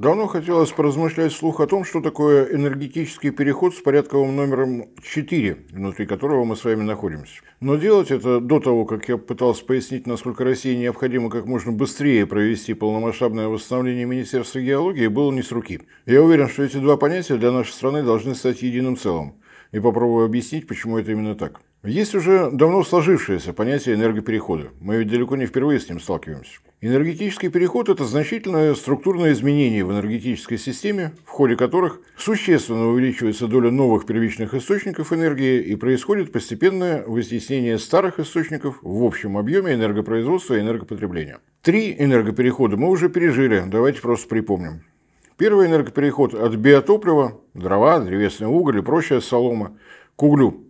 Давно хотелось поразмышлять вслух о том, что такое энергетический переход с порядковым номером 4, внутри которого мы с вами находимся. Но делать это до того, как я пытался пояснить, насколько России необходимо как можно быстрее провести полномасштабное восстановление Министерства геологии, было не с руки. Я уверен, что эти два понятия для нашей страны должны стать единым целым. И попробую объяснить, почему это именно так. Есть уже давно сложившееся понятие энергоперехода. Мы ведь далеко не впервые с ним сталкиваемся. Энергетический переход – это значительное структурное изменение в энергетической системе, в ходе которых существенно увеличивается доля новых первичных источников энергии и происходит постепенное вытеснение старых источников в общем объеме энергопроизводства и энергопотребления. Три энергоперехода мы уже пережили, давайте просто припомним. Первый энергопереход от биотоплива, дрова, древесный уголь и прочая солома, к углю –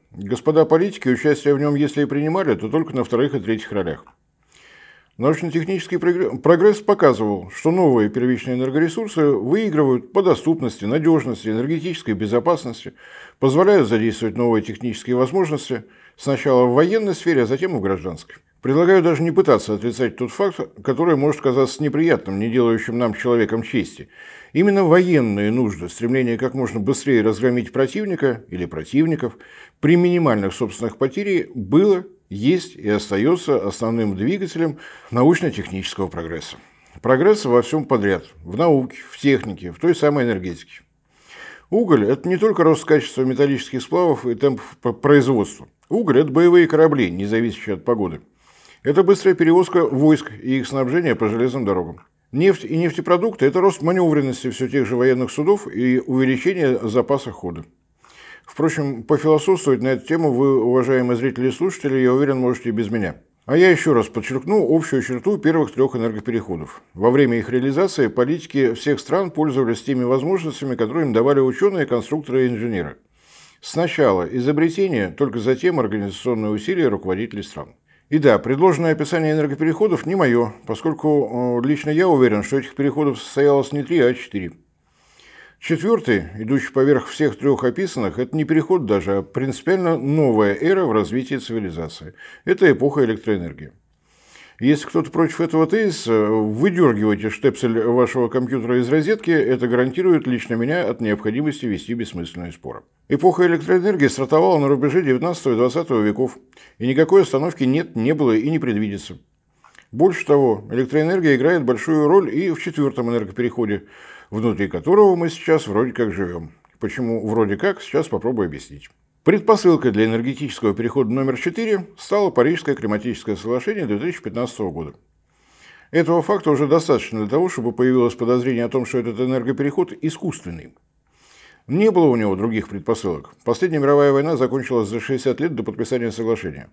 Господа политики участие в нем, если и принимали, то только на вторых и третьих ролях. Научно-технический прогресс показывал, что новые первичные энергоресурсы выигрывают по доступности, надежности, энергетической безопасности, позволяют задействовать новые технические возможности сначала в военной сфере, а затем и в гражданской. Предлагаю даже не пытаться отрицать тот факт, который может казаться неприятным, не делающим нам человеком чести – Именно военные нужды, стремление как можно быстрее разгромить противника или противников при минимальных собственных потерях было, есть и остается основным двигателем научно-технического прогресса. Прогресса во всем подряд – в науке, в технике, в той самой энергетике. Уголь – это не только рост качества металлических сплавов и темп производства. Уголь – это боевые корабли, не зависящие от погоды. Это быстрая перевозка войск и их снабжение по железным дорогам. Нефть и нефтепродукты – это рост маневренности все тех же военных судов и увеличение запаса хода. Впрочем, пофилософствовать на эту тему вы, уважаемые зрители и слушатели, я уверен, можете и без меня. А я еще раз подчеркну общую черту первых трех энергопереходов. Во время их реализации политики всех стран пользовались теми возможностями, которые им давали ученые, конструкторы и инженеры. Сначала изобретение, только затем организационные усилия руководителей стран. И да, предложенное описание энергопереходов не мое, поскольку лично я уверен, что этих переходов состоялось не три, а четыре. Четвертый, идущий поверх всех трех описанных, это не переход даже, а принципиально новая эра в развитии цивилизации. Это эпоха электроэнергии. Если кто-то против этого тезиса, выдергивайте штепсель вашего компьютера из розетки, это гарантирует лично меня от необходимости вести бессмысленные споры. Эпоха электроэнергии стартовала на рубеже 19 и 20 веков, и никакой остановки нет, не было и не предвидится. Больше того, электроэнергия играет большую роль и в четвертом энергопереходе, внутри которого мы сейчас вроде как живем. Почему вроде как, сейчас попробую объяснить. Предпосылкой для энергетического перехода номер 4 стало Парижское климатическое соглашение 2015 года. Этого факта уже достаточно для того, чтобы появилось подозрение о том, что этот энергопереход искусственный. Не было у него других предпосылок. Последняя мировая война закончилась за 60 лет до подписания соглашения.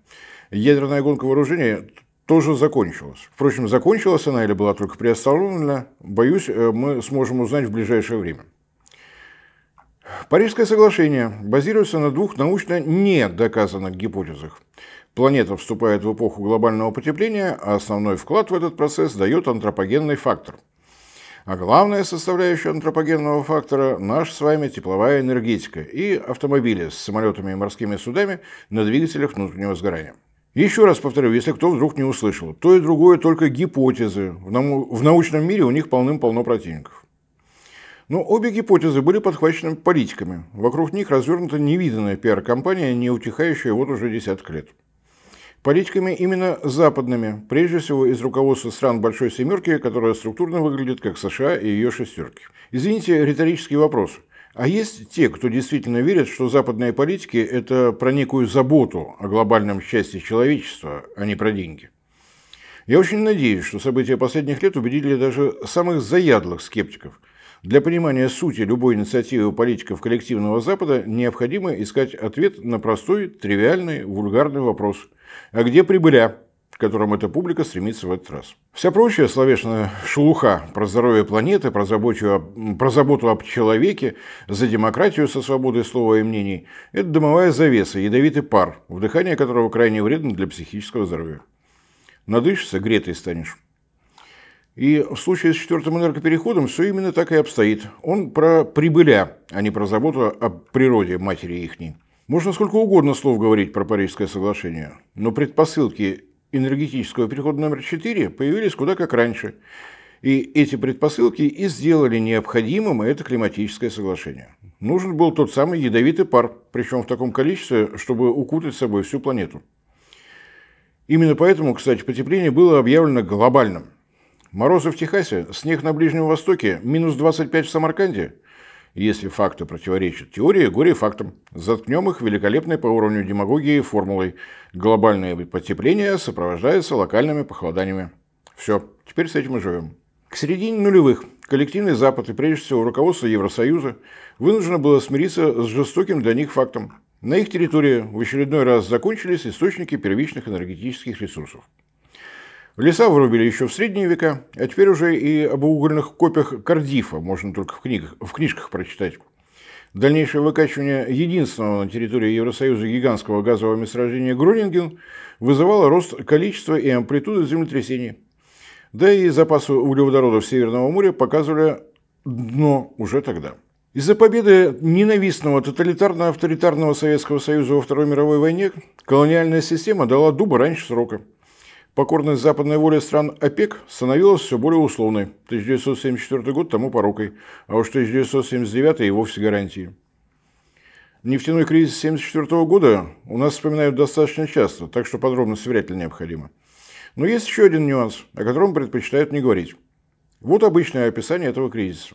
Ядерная гонка вооружения тоже закончилась. Впрочем, закончилась она или была только приостановлена, боюсь, э, мы сможем узнать в ближайшее время. Парижское соглашение базируется на двух научно недоказанных гипотезах. Планета вступает в эпоху глобального потепления, а основной вклад в этот процесс дает антропогенный фактор. А главная составляющая антропогенного фактора – наша с вами тепловая энергетика и автомобили с самолетами и морскими судами на двигателях внутреннего сгорания. Еще раз повторю, если кто вдруг не услышал, то и другое только гипотезы. В научном мире у них полным-полно противников. Но обе гипотезы были подхвачены политиками. Вокруг них развернута невиданная пиар-компания, не утихающая вот уже десяток лет. Политиками именно западными, прежде всего из руководства стран Большой Семерки, которая структурно выглядит как США и ее шестерки. Извините, риторический вопрос. А есть те, кто действительно верит, что западные политики – это про некую заботу о глобальном счастье человечества, а не про деньги? Я очень надеюсь, что события последних лет убедили даже самых заядлых скептиков – для понимания сути любой инициативы политиков коллективного Запада необходимо искать ответ на простой, тривиальный, вульгарный вопрос. А где прибыля? к которым эта публика стремится в этот раз. Вся прочая словесная шелуха про здоровье планеты, про заботу, про заботу об человеке, за демократию со свободой слова и мнений – это дымовая завеса, ядовитый пар, вдыхание которого крайне вредно для психического здоровья. Надышься – гретой станешь. И в случае с четвертым энергопереходом все именно так и обстоит. Он про прибыля, а не про заботу о природе матери ихней. Можно сколько угодно слов говорить про Парижское соглашение, но предпосылки энергетического перехода номер 4 появились куда как раньше. И эти предпосылки и сделали необходимым это климатическое соглашение. Нужен был тот самый ядовитый пар, причем в таком количестве, чтобы укутать собой всю планету. Именно поэтому, кстати, потепление было объявлено глобальным – Морозы в Техасе, снег на Ближнем Востоке, минус 25 в Самарканде? Если факты противоречат теории, горе фактам. Заткнем их великолепной по уровню демагогии формулой. Глобальное потепление сопровождается локальными похолоданиями. Все, теперь с этим и живем. К середине нулевых коллективный Запад и прежде всего руководство Евросоюза вынуждено было смириться с жестоким для них фактом. На их территории в очередной раз закончились источники первичных энергетических ресурсов. Леса вырубили еще в средние века, а теперь уже и об угольных копиях Кардифа можно только в, книгах, в книжках прочитать. Дальнейшее выкачивание единственного на территории Евросоюза гигантского газового месторождения Гронинген вызывало рост количества и амплитуды землетрясений. Да и запасы углеводородов Северного моря показывали дно уже тогда. Из-за победы ненавистного тоталитарно-авторитарного Советского Союза во Второй мировой войне колониальная система дала дуба раньше срока – Покорность западной воле стран ОПЕК становилась все более условной. 1974 год тому порокой, а уж 1979 и вовсе гарантии. Нефтяной кризис 1974 года у нас вспоминают достаточно часто, так что подробности вряд ли необходимо. Но есть еще один нюанс, о котором предпочитают не говорить. Вот обычное описание этого кризиса.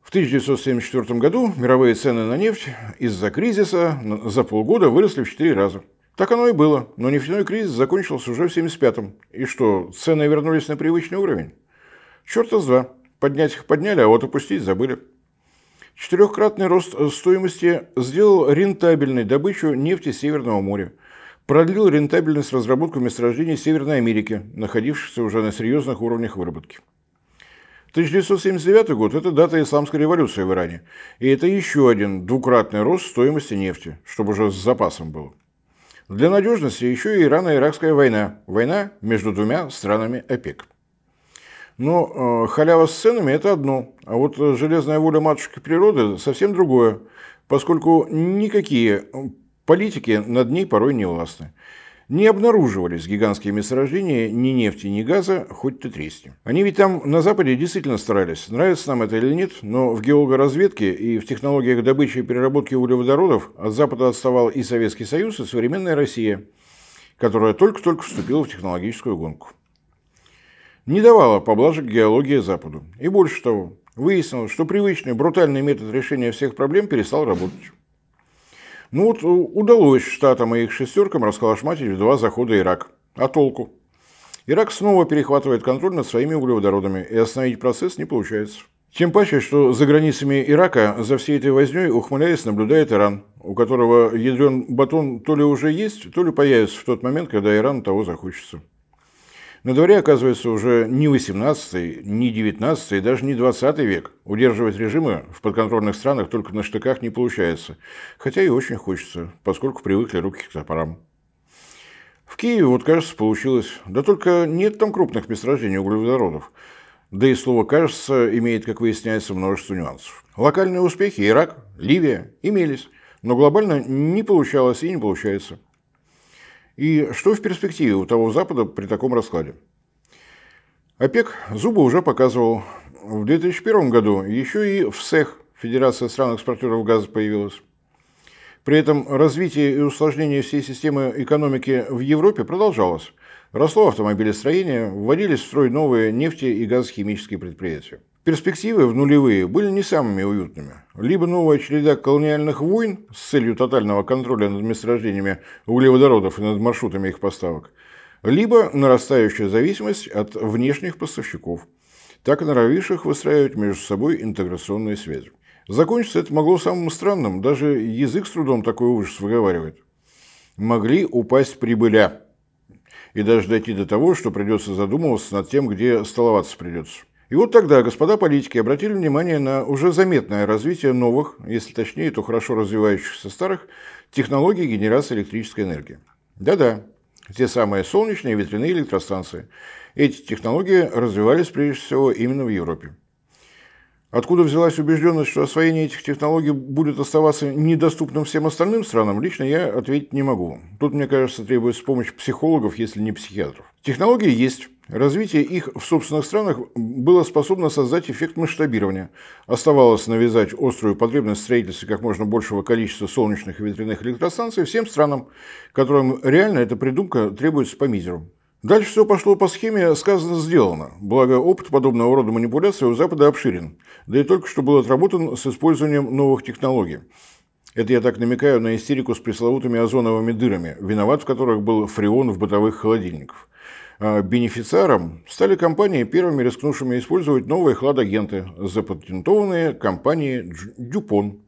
В 1974 году мировые цены на нефть из-за кризиса за полгода выросли в 4 раза – так оно и было, но нефтяной кризис закончился уже в 75-м. И что, цены вернулись на привычный уровень? Черта с два. Поднять их подняли, а вот опустить забыли. Четырехкратный рост стоимости сделал рентабельной добычу нефти Северного моря. Продлил рентабельность разработку месторождений Северной Америки, находившихся уже на серьезных уровнях выработки. 1979 год – это дата исламской революции в Иране. И это еще один двукратный рост стоимости нефти, чтобы уже с запасом было. Для надежности еще и Ирано-Иракская война. Война между двумя странами ОПЕК. Но э, халява с ценами – это одно, а вот железная воля матушки природы – совсем другое, поскольку никакие э, политики над ней порой не властны не обнаруживались гигантские месторождения ни нефти, ни газа, хоть ты тресни. Они ведь там на Западе действительно старались, нравится нам это или нет, но в геологоразведке и в технологиях добычи и переработки углеводородов от Запада отставал и Советский Союз, и современная Россия, которая только-только вступила в технологическую гонку. Не давала поблажек геология Западу. И больше того, выяснилось, что привычный брутальный метод решения всех проблем перестал работать. Ну вот э, удалось штатам и их шестеркам расколошматить в два захода Ирак. А толку? Ирак снова перехватывает контроль над своими углеводородами, и остановить процесс не получается. Тем паче, что за границами Ирака за всей этой вознёй, ухмыляясь, наблюдает Иран, у которого ядрен батон то ли уже есть, то ли появится в тот момент, когда Иран того захочется. На дворе, оказывается, уже не 18 не 19 даже не 20 век. Удерживать режимы в подконтрольных странах только на штыках не получается. Хотя и очень хочется, поскольку привыкли руки к топорам. В Киеве, вот кажется, получилось. Да только нет там крупных месторождений углеводородов. Да и слово «кажется» имеет, как выясняется, множество нюансов. Локальные успехи Ирак, Ливия имелись, но глобально не получалось и не получается. И что в перспективе у того Запада при таком раскладе? ОПЕК зубы уже показывал. В 2001 году еще и в СЭХ, Федерация стран-экспортеров газа, появилась. При этом развитие и усложнение всей системы экономики в Европе продолжалось. Росло автомобилестроение, вводились в строй новые нефти- и газохимические предприятия. Перспективы в нулевые были не самыми уютными. Либо новая череда колониальных войн с целью тотального контроля над месторождениями углеводородов и над маршрутами их поставок, либо нарастающая зависимость от внешних поставщиков, так и норовивших выстраивать между собой интеграционные связи. Закончиться это могло самым странным, даже язык с трудом такой ужас выговаривает. Могли упасть прибыля и даже дойти до того, что придется задумываться над тем, где столоваться придется. И вот тогда господа политики обратили внимание на уже заметное развитие новых, если точнее, то хорошо развивающихся старых, технологий генерации электрической энергии. Да-да, те самые солнечные и ветряные электростанции. Эти технологии развивались прежде всего именно в Европе. Откуда взялась убежденность, что освоение этих технологий будет оставаться недоступным всем остальным странам, лично я ответить не могу. Тут, мне кажется, требуется помощь психологов, если не психиатров. Технологии есть. Развитие их в собственных странах было способно создать эффект масштабирования. Оставалось навязать острую потребность строительства как можно большего количества солнечных и ветряных электростанций всем странам, которым реально эта придумка требуется по мизеру. Дальше все пошло по схеме «сказано-сделано», благо опыт подобного рода манипуляций у Запада обширен, да и только что был отработан с использованием новых технологий. Это я так намекаю на истерику с пресловутыми озоновыми дырами, виноват в которых был фреон в бытовых холодильниках. А бенефициаром стали компании, первыми рискнувшими использовать новые хладагенты, запатентованные компанией Дюпон.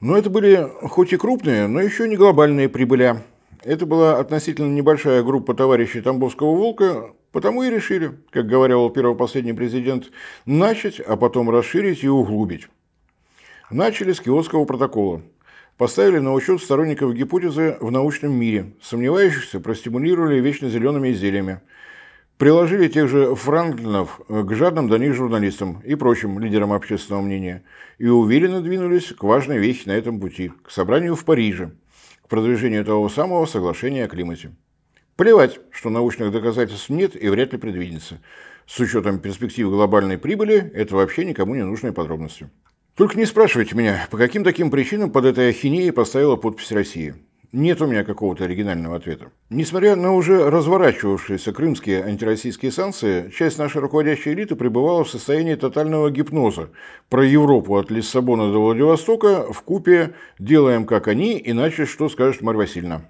Но это были хоть и крупные, но еще не глобальные прибыля – это была относительно небольшая группа товарищей Тамбовского «Волка», потому и решили, как говорил первый-последний президент, начать, а потом расширить и углубить. Начали с киотского протокола. Поставили на учет сторонников гипотезы в научном мире, сомневающихся простимулировали вечно зелеными изделиями. Приложили тех же Франклинов к жадным до них журналистам и прочим лидерам общественного мнения и уверенно двинулись к важной вещи на этом пути – к собранию в Париже – продвижению того самого соглашения о климате. Плевать, что научных доказательств нет и вряд ли предвидится. С учетом перспектив глобальной прибыли, это вообще никому не нужные подробности. Только не спрашивайте меня, по каким таким причинам под этой ахинеей поставила подпись России. Нет у меня какого-то оригинального ответа. Несмотря на уже разворачивавшиеся крымские антироссийские санкции, часть нашей руководящей элиты пребывала в состоянии тотального гипноза. Про Европу от Лиссабона до Владивостока в купе «делаем как они, иначе что скажет Марья Васильевна».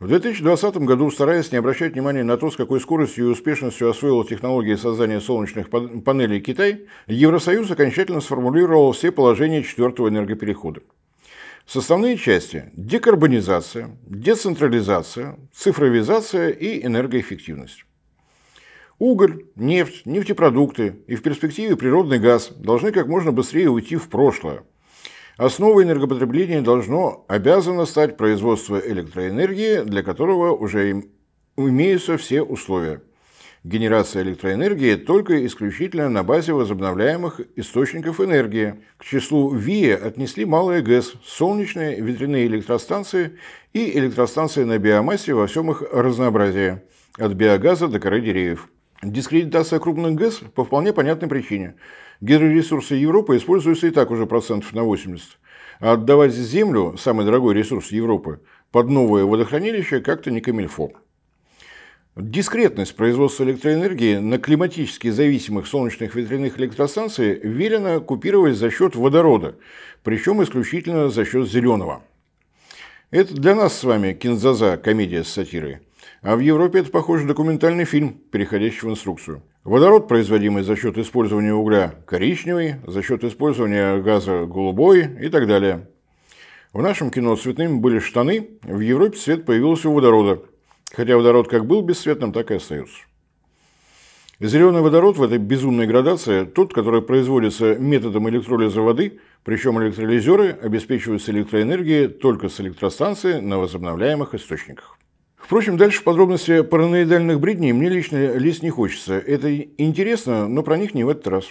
В 2020 году, стараясь не обращать внимания на то, с какой скоростью и успешностью освоила технологии создания солнечных панелей Китай, Евросоюз окончательно сформулировал все положения четвертого энергоперехода. Составные части – декарбонизация, децентрализация, цифровизация и энергоэффективность. Уголь, нефть, нефтепродукты и в перспективе природный газ должны как можно быстрее уйти в прошлое. Основой энергопотребления должно обязано стать производство электроэнергии, для которого уже имеются все условия – генерация электроэнергии только исключительно на базе возобновляемых источников энергии. К числу ВИЭ отнесли малые ГЭС, солнечные, ветряные электростанции и электростанции на биомассе во всем их разнообразии, от биогаза до коры деревьев. Дискредитация крупных ГЭС по вполне понятной причине. Гидроресурсы Европы используются и так уже процентов на 80. А отдавать землю, самый дорогой ресурс Европы, под новое водохранилище как-то не камильфо. Дискретность производства электроэнергии на климатически зависимых солнечных ветряных электростанций велено купировать за счет водорода, причем исключительно за счет зеленого. Это для нас с вами кинзаза, комедия с сатирой. А в Европе это похоже документальный фильм, переходящий в инструкцию. Водород, производимый за счет использования угля, коричневый, за счет использования газа голубой и так далее. В нашем кино цветными были штаны, в Европе цвет появился у водорода – Хотя водород как был бесцветным, так и остается. Зеленый водород в этой безумной градации тот, который производится методом электролиза воды, причем электролизеры обеспечиваются электроэнергией только с электростанции на возобновляемых источниках. Впрочем, дальше в подробности параноидальных бредней мне лично лезть не хочется. Это интересно, но про них не в этот раз.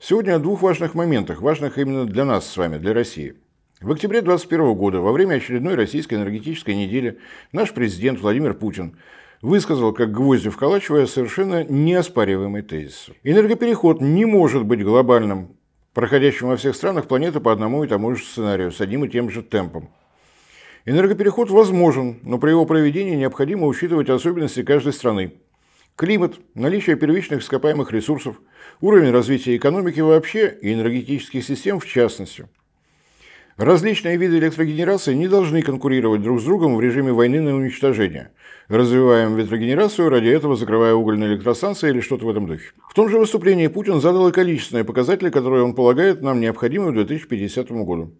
Сегодня о двух важных моментах, важных именно для нас с вами, для России – в октябре 2021 года, во время очередной российской энергетической недели, наш президент Владимир Путин высказал, как гвозди вколачивая, совершенно неоспариваемый тезис. Энергопереход не может быть глобальным, проходящим во всех странах планеты по одному и тому же сценарию, с одним и тем же темпом. Энергопереход возможен, но при его проведении необходимо учитывать особенности каждой страны. Климат, наличие первичных ископаемых ресурсов, уровень развития экономики вообще и энергетических систем в частности – Различные виды электрогенерации не должны конкурировать друг с другом в режиме войны на уничтожение. Развиваем ветрогенерацию, ради этого закрывая угольные электростанции или что-то в этом духе. В том же выступлении Путин задал и количественные показатели, которые он полагает нам необходимы к 2050 году.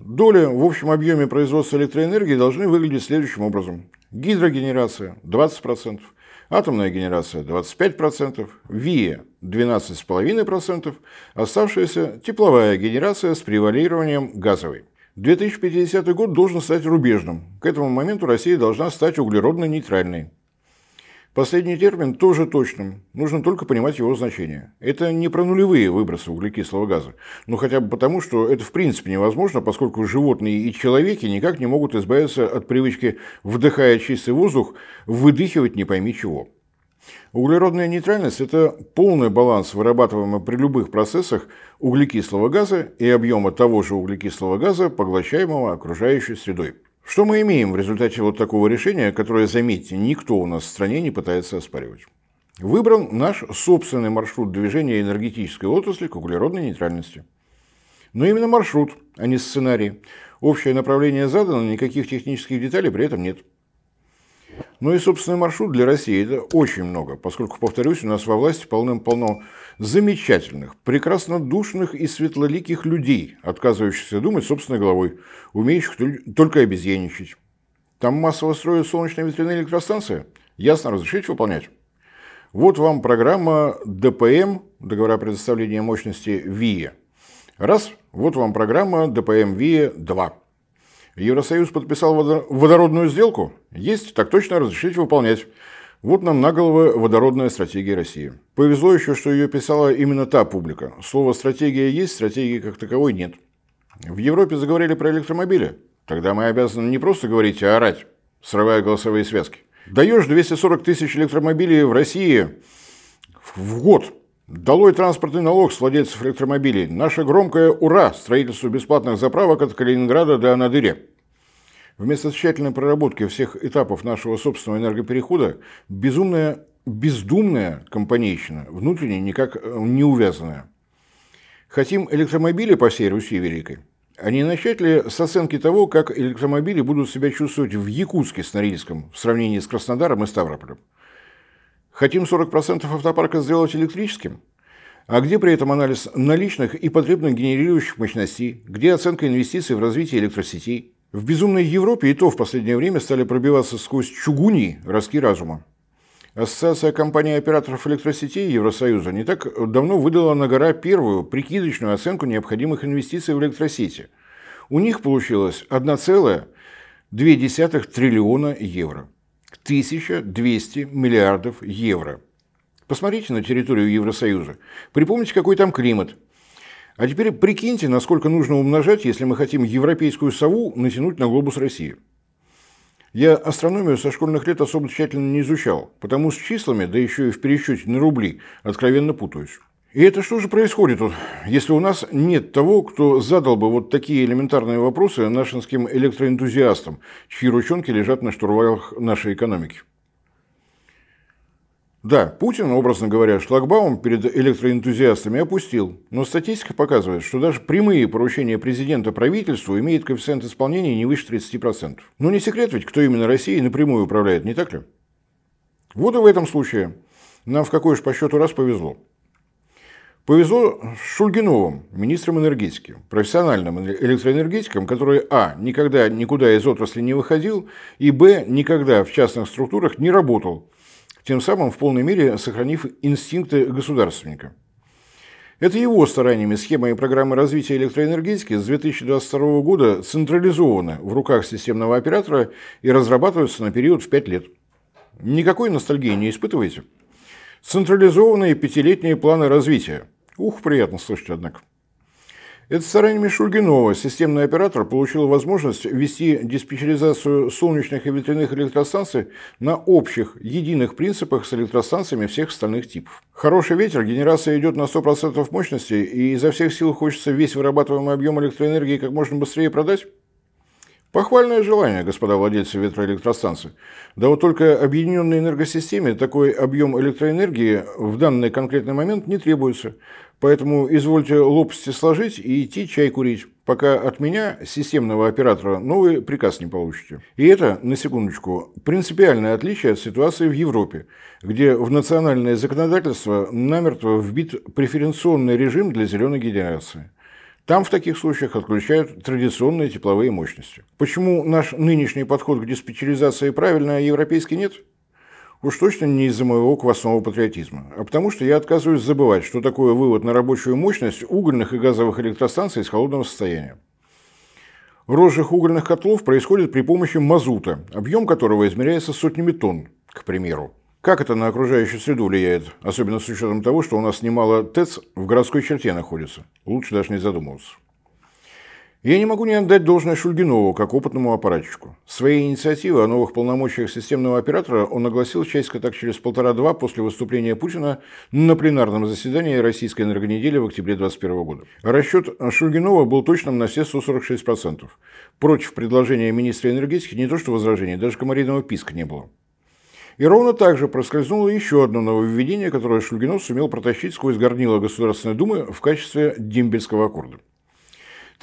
Доли в общем объеме производства электроэнергии должны выглядеть следующим образом. Гидрогенерация – 20% атомная генерация 25%, ВИА 12,5%, оставшаяся тепловая генерация с превалированием газовой. 2050 год должен стать рубежным. К этому моменту Россия должна стать углеродно-нейтральной. Последний термин тоже точным, нужно только понимать его значение. Это не про нулевые выбросы углекислого газа, но хотя бы потому, что это в принципе невозможно, поскольку животные и человеки никак не могут избавиться от привычки, вдыхая чистый воздух, выдыхивать не пойми чего. Углеродная нейтральность – это полный баланс, вырабатываемый при любых процессах углекислого газа и объема того же углекислого газа, поглощаемого окружающей средой. Что мы имеем в результате вот такого решения, которое, заметьте, никто у нас в стране не пытается оспаривать? Выбран наш собственный маршрут движения энергетической отрасли к углеродной нейтральности. Но именно маршрут, а не сценарий. Общее направление задано, никаких технических деталей при этом нет. Но ну и собственный маршрут для России это очень много, поскольку, повторюсь, у нас во власти полным-полно замечательных, прекрасно душных и светлоликих людей, отказывающихся думать собственной головой, умеющих только обезьяничать. Там массово строят солнечные ветряные электростанции? Ясно, разрешить выполнять? Вот вам программа ДПМ, договора предоставления мощности ВИА. Раз, вот вам программа ДПМ ВИА 2. Евросоюз подписал водородную сделку? Есть, так точно разрешить выполнять. Вот нам на голову водородная стратегия России. Повезло еще, что ее писала именно та публика. Слово «стратегия» есть, стратегии как таковой нет. В Европе заговорили про электромобили. Тогда мы обязаны не просто говорить, а орать, срывая голосовые связки. Даешь 240 тысяч электромобилей в России в год. Долой транспортный налог с владельцев электромобилей. наша громкая «Ура!» строительству бесплатных заправок от Калининграда до Анадыря. Вместо тщательной проработки всех этапов нашего собственного энергоперехода безумная, бездумная компанейщина, внутренне никак э, не увязанная. Хотим электромобили по всей Руси Великой? А не начать ли с оценки того, как электромобили будут себя чувствовать в Якутске с Норильском в сравнении с Краснодаром и Ставрополем? Хотим 40% автопарка сделать электрическим? А где при этом анализ наличных и потребных генерирующих мощностей? Где оценка инвестиций в развитие электросетей? В безумной Европе и то в последнее время стали пробиваться сквозь чугуни ростки разума. Ассоциация компаний операторов электросетей Евросоюза не так давно выдала на гора первую прикидочную оценку необходимых инвестиций в электросети. У них получилось 1,2 триллиона евро. 1200 миллиардов евро. Посмотрите на территорию Евросоюза. Припомните, какой там климат. А теперь прикиньте, насколько нужно умножать, если мы хотим европейскую сову натянуть на глобус России. Я астрономию со школьных лет особо тщательно не изучал, потому с числами, да еще и в пересчете на рубли, откровенно путаюсь. И это что же происходит тут, если у нас нет того, кто задал бы вот такие элементарные вопросы нашинским электроэнтузиастам, чьи ручонки лежат на штурвалах нашей экономики? Да, Путин, образно говоря, шлагбаум перед электроэнтузиастами опустил, но статистика показывает, что даже прямые поручения президента правительству имеют коэффициент исполнения не выше 30%. Но не секрет ведь, кто именно Россией напрямую управляет, не так ли? Вот и в этом случае нам в какой же по счету раз повезло. Повезло с Шульгиновым, министром энергетики, профессиональным электроэнергетиком, который а. никогда никуда из отрасли не выходил и б. никогда в частных структурах не работал, тем самым в полной мере сохранив инстинкты государственника. Это его стараниями схема и программа развития электроэнергетики с 2022 года централизованы в руках системного оператора и разрабатываются на период в 5 лет. Никакой ностальгии не испытываете? Централизованные пятилетние планы развития. Ух, приятно слышать, однако. Это старание Мишульгинова. Системный оператор получил возможность вести диспетчеризацию солнечных и ветряных электростанций на общих, единых принципах с электростанциями всех остальных типов. Хороший ветер, генерация идет на 100% мощности, и изо всех сил хочется весь вырабатываемый объем электроэнергии как можно быстрее продать? Похвальное желание, господа владельцы ветроэлектростанций. Да вот только объединенной энергосистеме такой объем электроэнергии в данный конкретный момент не требуется – Поэтому извольте лопасти сложить и идти чай курить, пока от меня, системного оператора, новый приказ не получите. И это, на секундочку, принципиальное отличие от ситуации в Европе, где в национальное законодательство намертво вбит преференционный режим для зеленой генерации. Там в таких случаях отключают традиционные тепловые мощности. Почему наш нынешний подход к диспетчеризации правильный а европейский нет? Уж точно не из-за моего квасного патриотизма, а потому что я отказываюсь забывать, что такое вывод на рабочую мощность угольных и газовых электростанций из холодного состояния. Розжих угольных котлов происходит при помощи мазута, объем которого измеряется сотнями тонн, к примеру. Как это на окружающую среду влияет, особенно с учетом того, что у нас немало ТЭЦ в городской черте находится? Лучше даже не задумываться. Я не могу не отдать должное Шульгинову как опытному аппаратчику. своей инициативы о новых полномочиях системного оператора он огласил часть так через полтора-два после выступления Путина на пленарном заседании Российской энергонедели в октябре 2021 года. Расчет Шульгинова был точным на все 146%. Против предложения министра энергетики не то что возражений, даже комариного писка не было. И ровно так же проскользнуло еще одно нововведение, которое Шульгинов сумел протащить сквозь горнило Государственной Думы в качестве дембельского аккорда.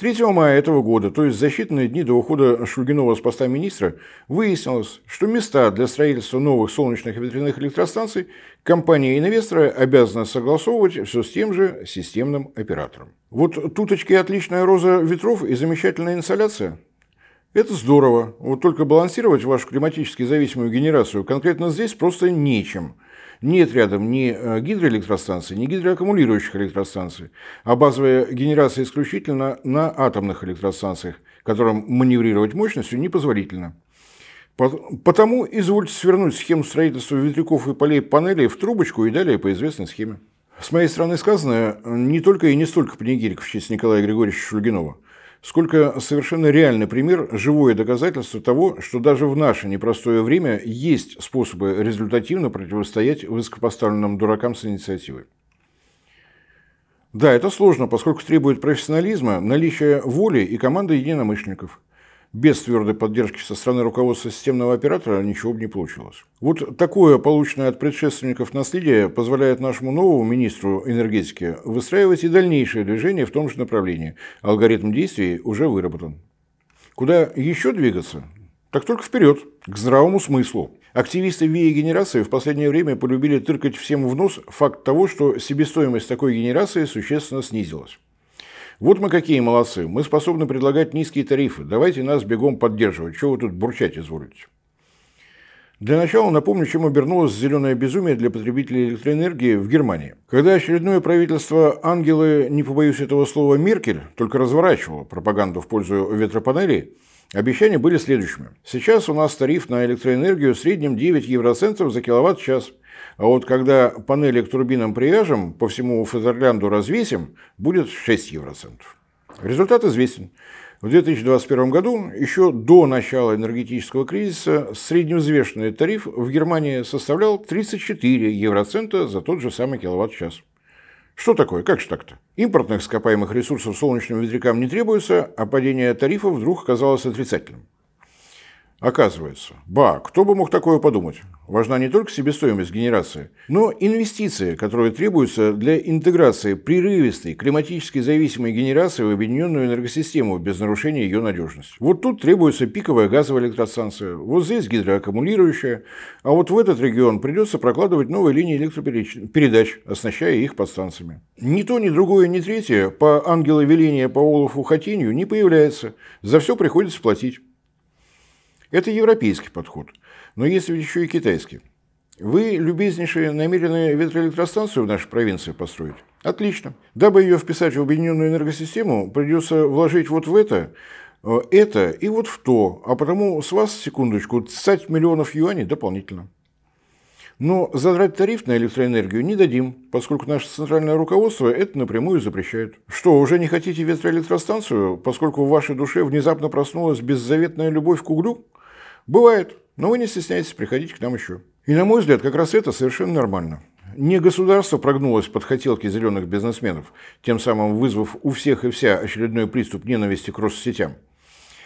3 мая этого года, то есть защитные дни до ухода Шульгинова с поста министра, выяснилось, что места для строительства новых солнечных и ветряных электростанций компания-инвестора обязана согласовывать все с тем же системным оператором. Вот туточки отличная роза ветров и замечательная инсоляция – это здорово. Вот только балансировать вашу климатически зависимую генерацию конкретно здесь просто нечем – нет рядом ни э, гидроэлектростанций, ни гидроаккумулирующих электростанций, а базовая генерация исключительно на атомных электростанциях, которым маневрировать мощностью непозволительно. Потому извольте свернуть схему строительства ветряков и полей панелей в трубочку и далее по известной схеме. С моей стороны сказано э, не только и не столько панигирик в честь Николая Григорьевича Шульгинова сколько совершенно реальный пример, живое доказательство того, что даже в наше непростое время есть способы результативно противостоять высокопоставленным дуракам с инициативой. Да, это сложно, поскольку требует профессионализма, наличия воли и команды единомышленников – без твердой поддержки со стороны руководства системного оператора ничего бы не получилось. Вот такое полученное от предшественников наследие позволяет нашему новому министру энергетики выстраивать и дальнейшие движения в том же направлении. Алгоритм действий уже выработан. Куда еще двигаться? Так только вперед, к здравому смыслу. Активисты ВИА генерации в последнее время полюбили тыркать всем в нос факт того, что себестоимость такой генерации существенно снизилась. Вот мы какие молодцы. Мы способны предлагать низкие тарифы. Давайте нас бегом поддерживать. Чего вы тут бурчать изволите? Для начала напомню, чем обернулось зеленое безумие для потребителей электроэнергии в Германии. Когда очередное правительство ангелы, не побоюсь этого слова, Меркель, только разворачивало пропаганду в пользу ветропанелей, обещания были следующими. Сейчас у нас тариф на электроэнергию в среднем 9 евроцентов за киловатт-час – а вот когда панели к турбинам привяжем, по всему Федерлянду развесим, будет 6 евроцентов. Результат известен. В 2021 году, еще до начала энергетического кризиса, средневзвешенный тариф в Германии составлял 34 евроцента за тот же самый киловатт-час. Что такое? Как же так-то? Импортных скопаемых ресурсов солнечным ветрякам не требуется, а падение тарифа вдруг оказалось отрицательным. Оказывается. Ба, кто бы мог такое подумать? Важна не только себестоимость генерации, но инвестиции, которые требуются для интеграции прерывистой, климатически зависимой генерации в объединенную энергосистему без нарушения ее надежности. Вот тут требуется пиковая газовая электростанция, вот здесь гидроаккумулирующая, а вот в этот регион придется прокладывать новые линии электропередач, оснащая их подстанциями. Ни то, ни другое, ни третье по ангелу веления по Олафу Хатинью не появляется. За все приходится платить. Это европейский подход, но есть ведь еще и китайский. Вы, любезнейшие, намерены ветроэлектростанцию в нашей провинции построить? Отлично. Дабы ее вписать в объединенную энергосистему, придется вложить вот в это, э, это и вот в то, а потому с вас, секундочку, 30 миллионов юаней дополнительно. Но задрать тариф на электроэнергию не дадим, поскольку наше центральное руководство это напрямую запрещает. Что, уже не хотите ветроэлектростанцию, поскольку в вашей душе внезапно проснулась беззаветная любовь к углю? Бывает, но вы не стесняйтесь, приходить к нам еще. И на мой взгляд, как раз это совершенно нормально. Не государство прогнулось под хотелки зеленых бизнесменов, тем самым вызвав у всех и вся очередной приступ ненависти к Россетям,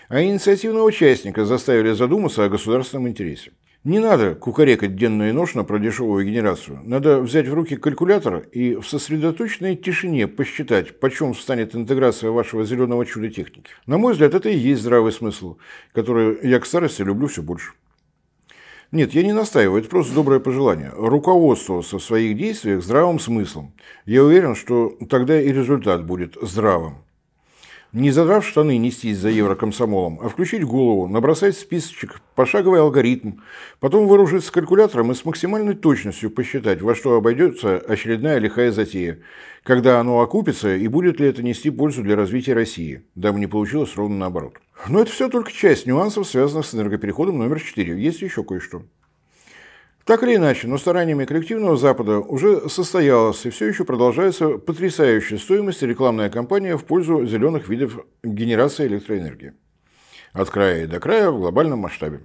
а инициативного участника заставили задуматься о государственном интересе. Не надо кукарекать денно и ношно про дешевую генерацию. Надо взять в руки калькулятор и в сосредоточенной тишине посчитать, почем станет интеграция вашего зеленого чуда техники. На мой взгляд, это и есть здравый смысл, который я к старости люблю все больше. Нет, я не настаиваю, это просто доброе пожелание. Руководствоваться в своих действиях здравым смыслом. Я уверен, что тогда и результат будет здравым. Не задрав штаны нестись за еврокомсомолом, а включить голову, набросать списочек, пошаговый алгоритм, потом вооружиться калькулятором и с максимальной точностью посчитать, во что обойдется очередная лихая затея, когда оно окупится и будет ли это нести пользу для развития России, дабы не получилось ровно наоборот. Но это все только часть нюансов, связанных с энергопереходом номер 4. Есть еще кое-что. Так или иначе, но стараниями коллективного Запада уже состоялась и все еще продолжается потрясающая стоимость рекламная кампания в пользу зеленых видов генерации электроэнергии. От края до края в глобальном масштабе.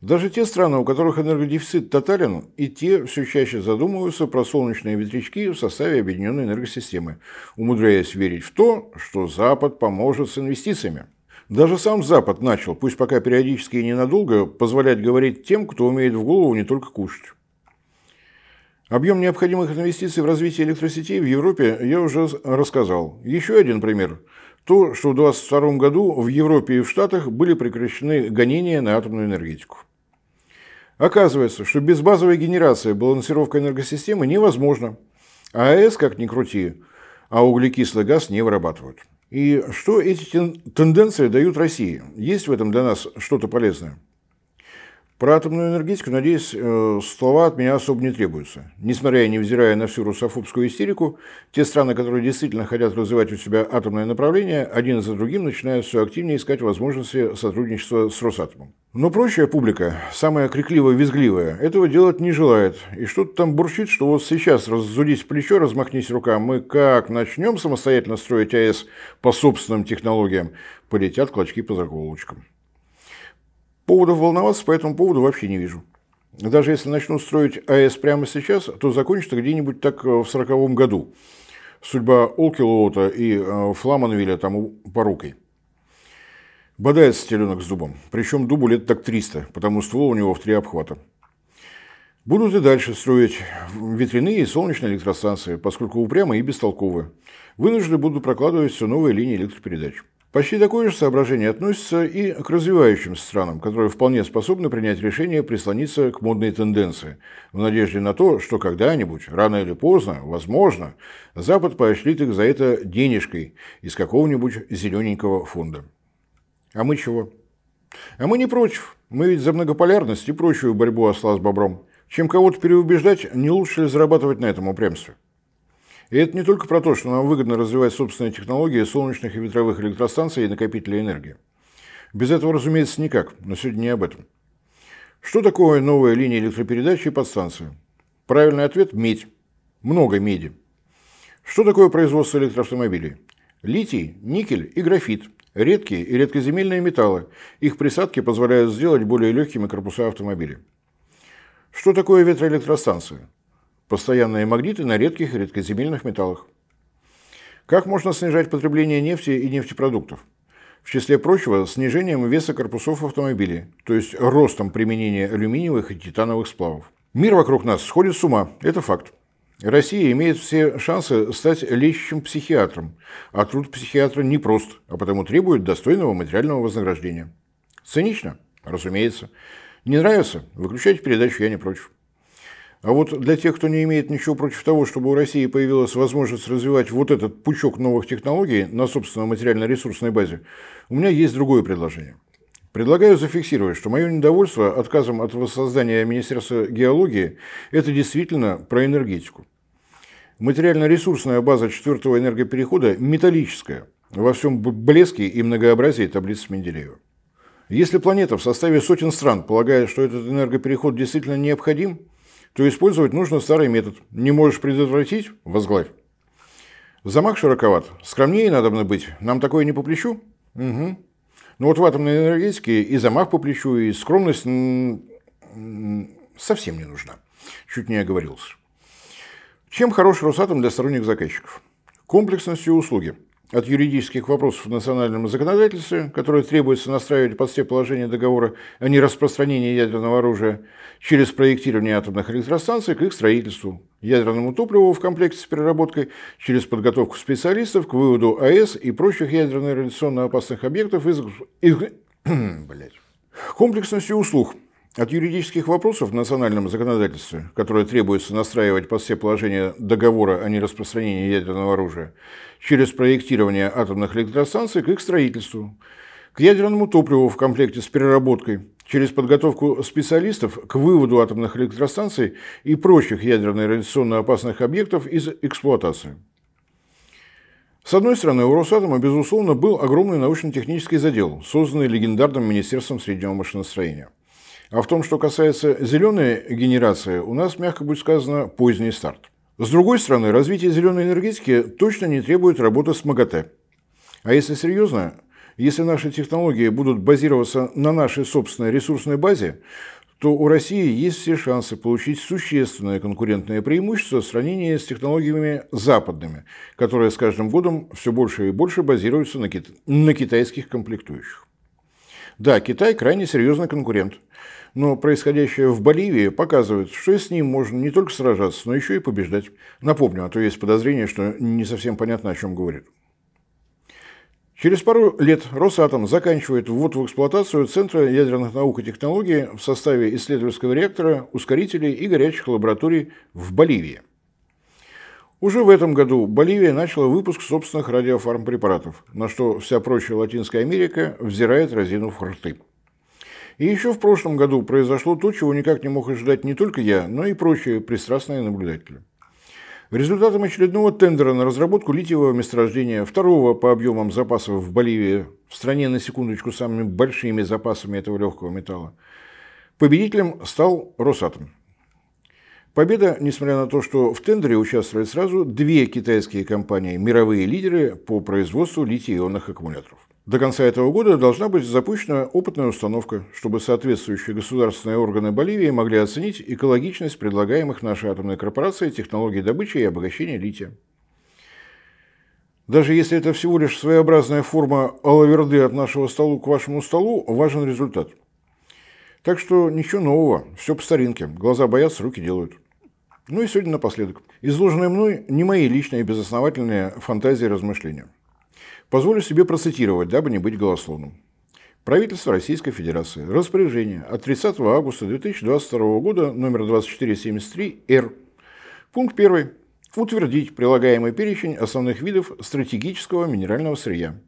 Даже те страны, у которых энергодефицит тотален, и те все чаще задумываются про солнечные ветрячки в составе объединенной энергосистемы, умудряясь верить в то, что Запад поможет с инвестициями. Даже сам Запад начал, пусть пока периодически и ненадолго, позволять говорить тем, кто умеет в голову не только кушать. Объем необходимых инвестиций в развитие электросетей в Европе я уже рассказал. Еще один пример. То, что в 2022 году в Европе и в Штатах были прекращены гонения на атомную энергетику. Оказывается, что без базовой генерации балансировка энергосистемы невозможна. А АЭС, как ни крути, а углекислый газ не вырабатывают. И что эти тенденции дают России? Есть в этом для нас что-то полезное? Про атомную энергетику, надеюсь, э, слова от меня особо не требуются. Несмотря и невзирая на всю русофобскую истерику, те страны, которые действительно хотят развивать у себя атомное направление, один за другим начинают все активнее искать возможности сотрудничества с Росатомом. Но прочая публика, самая крикливо-визгливая, этого делать не желает. И что-то там бурчит, что вот сейчас раззудись плечо, размахнись рука, мы как начнем самостоятельно строить АЭС по собственным технологиям, полетят клочки по заколочкам. Поводов волноваться по этому поводу вообще не вижу. Даже если начнут строить АЭС прямо сейчас, то закончится где-нибудь так э, в сороковом году. Судьба Олкилоута и э, Фламанвиля тому порукой. Бодает стеленок с дубом. Причем дубу лет так 300, потому ствол у него в три обхвата. Будут и дальше строить ветряные и солнечные электростанции, поскольку упрямые и бестолковые. Вынуждены будут прокладывать все новые линии электропередач. Почти такое же соображение относится и к развивающимся странам, которые вполне способны принять решение прислониться к модной тенденции, в надежде на то, что когда-нибудь, рано или поздно, возможно, Запад поощрит их за это денежкой из какого-нибудь зелененького фонда. А мы чего? А мы не против. Мы ведь за многополярность и прочую борьбу осла с бобром. Чем кого-то переубеждать, не лучше ли зарабатывать на этом упрямстве? И это не только про то, что нам выгодно развивать собственные технологии солнечных и ветровых электростанций и накопителей энергии. Без этого, разумеется, никак, но сегодня не об этом. Что такое новая линия электропередачи и подстанции? Правильный ответ – медь. Много меди. Что такое производство электроавтомобилей? Литий, никель и графит – редкие и редкоземельные металлы. Их присадки позволяют сделать более легкими корпуса автомобилей. Что такое ветроэлектростанция? постоянные магниты на редких и редкоземельных металлах. Как можно снижать потребление нефти и нефтепродуктов? В числе прочего, снижением веса корпусов автомобилей, то есть ростом применения алюминиевых и титановых сплавов. Мир вокруг нас сходит с ума, это факт. Россия имеет все шансы стать лечащим психиатром, а труд психиатра непрост, а потому требует достойного материального вознаграждения. Цинично? Разумеется. Не нравится? Выключайте передачу, я не против. А вот для тех, кто не имеет ничего против того, чтобы у России появилась возможность развивать вот этот пучок новых технологий на собственной материально-ресурсной базе, у меня есть другое предложение. Предлагаю зафиксировать, что мое недовольство отказом от воссоздания Министерства геологии – это действительно про энергетику. Материально-ресурсная база четвертого энергоперехода металлическая, во всем блеске и многообразии таблицы Менделеева. Если планета в составе сотен стран полагает, что этот энергопереход действительно необходим – то использовать нужно старый метод. Не можешь предотвратить – возглавь. Замах широковат. Скромнее надо бы быть. Нам такое не по плечу? Угу. Ну вот в атомной энергетике и замах по плечу, и скромность совсем не нужна. Чуть не оговорился. Чем хорош Росатом для сторонних заказчиков? Комплексностью услуги – от юридических вопросов в национальном законодательстве, которые требуется настраивать под все положения договора о нераспространении ядерного оружия через проектирование атомных электростанций к их строительству, ядерному топливу в комплекте с переработкой, через подготовку специалистов к выводу АЭС и прочих ядерно-радиационно опасных объектов из, из... Блять. услуг – от юридических вопросов в национальном законодательстве, которое требуется настраивать по все положения договора о нераспространении ядерного оружия, через проектирование атомных электростанций к их строительству, к ядерному топливу в комплекте с переработкой, через подготовку специалистов к выводу атомных электростанций и прочих ядерно и радиационно опасных объектов из эксплуатации. С одной стороны, у Росатома, безусловно, был огромный научно-технический задел, созданный легендарным Министерством среднего машиностроения. А в том, что касается зеленой генерации, у нас, мягко будет сказано, поздний старт. С другой стороны, развитие зеленой энергетики точно не требует работы с МАГАТЭ. А если серьезно, если наши технологии будут базироваться на нашей собственной ресурсной базе, то у России есть все шансы получить существенное конкурентное преимущество в сравнении с технологиями западными, которые с каждым годом все больше и больше базируются на, кит... на китайских комплектующих. Да, Китай крайне серьезный конкурент – но происходящее в Боливии показывает, что с ним можно не только сражаться, но еще и побеждать. Напомню, а то есть подозрение, что не совсем понятно, о чем говорит. Через пару лет Росатом заканчивает ввод в эксплуатацию Центра ядерных наук и технологий в составе исследовательского реактора, ускорителей и горячих лабораторий в Боливии. Уже в этом году Боливия начала выпуск собственных радиофармпрепаратов, на что вся прочая Латинская Америка взирает разинув рты. И еще в прошлом году произошло то, чего никак не мог ожидать не только я, но и прочие пристрастные наблюдатели. Результатом очередного тендера на разработку литиевого месторождения, второго по объемам запасов в Боливии, в стране на секундочку самыми большими запасами этого легкого металла, победителем стал Росатом. Победа, несмотря на то, что в тендере участвовали сразу две китайские компании, мировые лидеры по производству литий-ионных аккумуляторов. До конца этого года должна быть запущена опытная установка, чтобы соответствующие государственные органы Боливии могли оценить экологичность предлагаемых нашей атомной корпорацией технологий добычи и обогащения лития. Даже если это всего лишь своеобразная форма алаверды от нашего столу к вашему столу, важен результат. Так что ничего нового, все по старинке, глаза боятся, руки делают. Ну и сегодня напоследок. Изложенные мной не мои личные безосновательные фантазии и размышления. Позволю себе процитировать, дабы не быть голословным. Правительство Российской Федерации. Распоряжение от 30 августа 2022 года номер 2473-Р. Пункт 1. Утвердить прилагаемый перечень основных видов стратегического минерального сырья.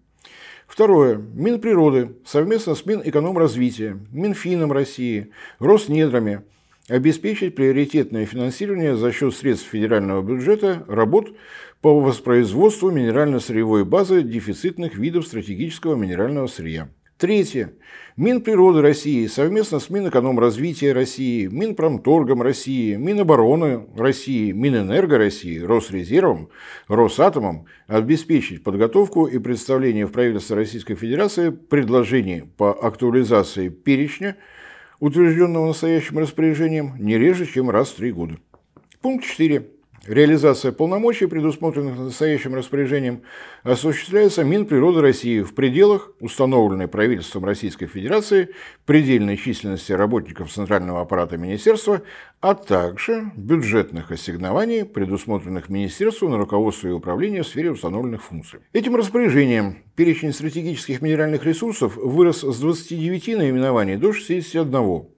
Второе. Минприроды совместно с Минэкономразвития, Минфином России, Роснедрами – обеспечить приоритетное финансирование за счет средств федерального бюджета работ по воспроизводству минерально-сырьевой базы дефицитных видов стратегического минерального сырья. Третье. Минприроды России совместно с Минэкономразвития России, Минпромторгом России, Минобороны России, Минэнерго России, Росрезервом, Росатомом обеспечить подготовку и представление в правительство Российской Федерации предложений по актуализации перечня утвержденного настоящим распоряжением, не реже, чем раз в три года. Пункт 4. Реализация полномочий, предусмотренных настоящим распоряжением, осуществляется Минприроды России в пределах, установленной правительством Российской Федерации, предельной численности работников Центрального аппарата Министерства, а также бюджетных ассигнований, предусмотренных Министерству на руководство и управление в сфере установленных функций. Этим распоряжением перечень стратегических минеральных ресурсов вырос с 29 наименований до 61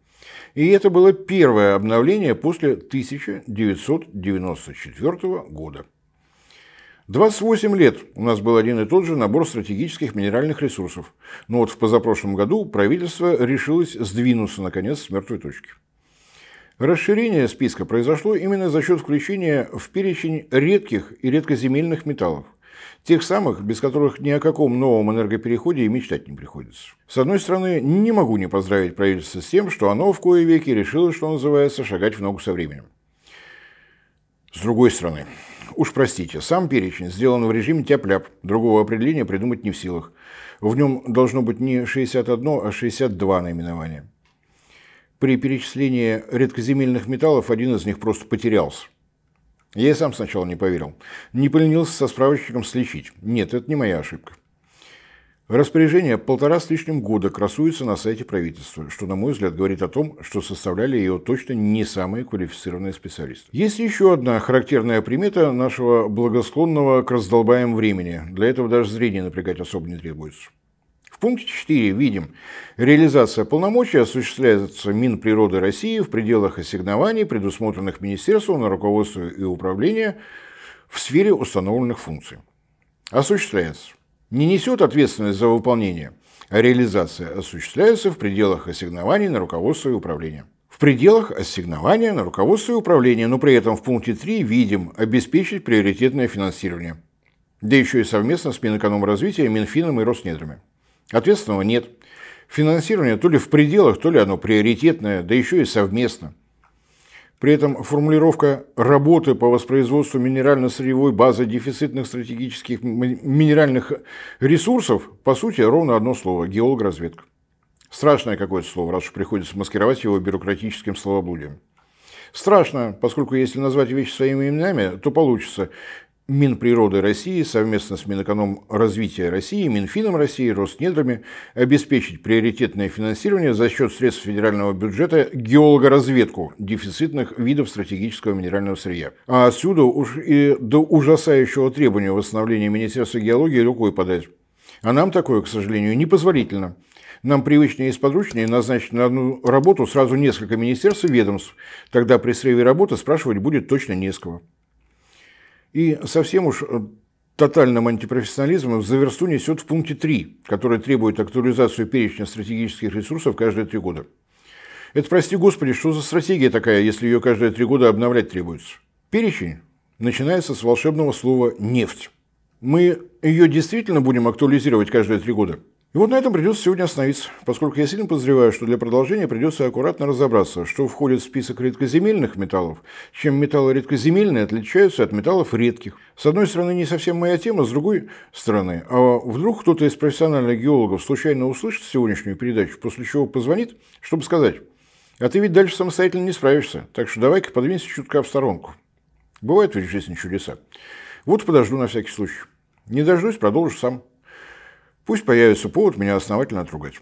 и это было первое обновление после 1994 года. 28 лет у нас был один и тот же набор стратегических минеральных ресурсов, но вот в позапрошлом году правительство решилось сдвинуться наконец с мертвой точки. Расширение списка произошло именно за счет включения в перечень редких и редкоземельных металлов – Тех самых, без которых ни о каком новом энергопереходе и мечтать не приходится. С одной стороны, не могу не поздравить правительство с тем, что оно в кое веки решило, что называется, шагать в ногу со временем. С другой стороны, уж простите, сам перечень сделан в режиме тяп-ляп, другого определения придумать не в силах. В нем должно быть не 61, а 62 наименования. При перечислении редкоземельных металлов один из них просто потерялся. Я и сам сначала не поверил. Не поленился со справочником слечить. Нет, это не моя ошибка. Распоряжение полтора с лишним года красуется на сайте правительства, что, на мой взгляд, говорит о том, что составляли его точно не самые квалифицированные специалисты. Есть еще одна характерная примета нашего благосклонного к раздолбаем времени. Для этого даже зрение напрягать особо не требуется пункте 4 видим, реализация полномочий осуществляется Минприроды России в пределах ассигнований, предусмотренных Министерством на руководство и управление в сфере установленных функций. Осуществляется. Не несет ответственность за выполнение, а реализация осуществляется в пределах ассигнований на руководство и управление. В пределах ассигнования на руководство и управление, но при этом в пункте 3 видим обеспечить приоритетное финансирование. Да еще и совместно с Минэкономразвития, Минфином и Роснедрами. Ответственного нет. Финансирование то ли в пределах, то ли оно приоритетное, да еще и совместно. При этом формулировка работы по воспроизводству минерально-сырьевой базы дефицитных стратегических минеральных ресурсов, по сути, ровно одно слово – геолог-разведка. Страшное какое-то слово, раз уж приходится маскировать его бюрократическим словоблудием. Страшно, поскольку если назвать вещи своими именами, то получится Минприроды России совместно с Минэкономразвития России, Минфином России, Роснедрами обеспечить приоритетное финансирование за счет средств федерального бюджета геологоразведку дефицитных видов стратегического минерального сырья. А отсюда уж и до ужасающего требования восстановления Министерства геологии рукой подать. А нам такое, к сожалению, непозволительно. Нам привычнее и сподручнее назначить на одну работу сразу несколько министерств и ведомств. Тогда при срыве работы спрашивать будет точно несколько. И совсем уж э, тотальным антипрофессионализмом за версту несет в пункте 3, который требует актуализацию перечня стратегических ресурсов каждые три года. Это, прости господи, что за стратегия такая, если ее каждые три года обновлять требуется? Перечень начинается с волшебного слова «нефть». Мы ее действительно будем актуализировать каждые три года? И вот на этом придется сегодня остановиться, поскольку я сильно подозреваю, что для продолжения придется аккуратно разобраться, что входит в список редкоземельных металлов, чем металлы редкоземельные отличаются от металлов редких. С одной стороны, не совсем моя тема, с другой стороны, а вдруг кто-то из профессиональных геологов случайно услышит сегодняшнюю передачу, после чего позвонит, чтобы сказать, а ты ведь дальше самостоятельно не справишься, так что давай-ка подвинься чутка в сторонку. Бывают ведь в жизни чудеса. Вот подожду на всякий случай. Не дождусь, продолжу сам. Пусть появится повод меня основательно отругать.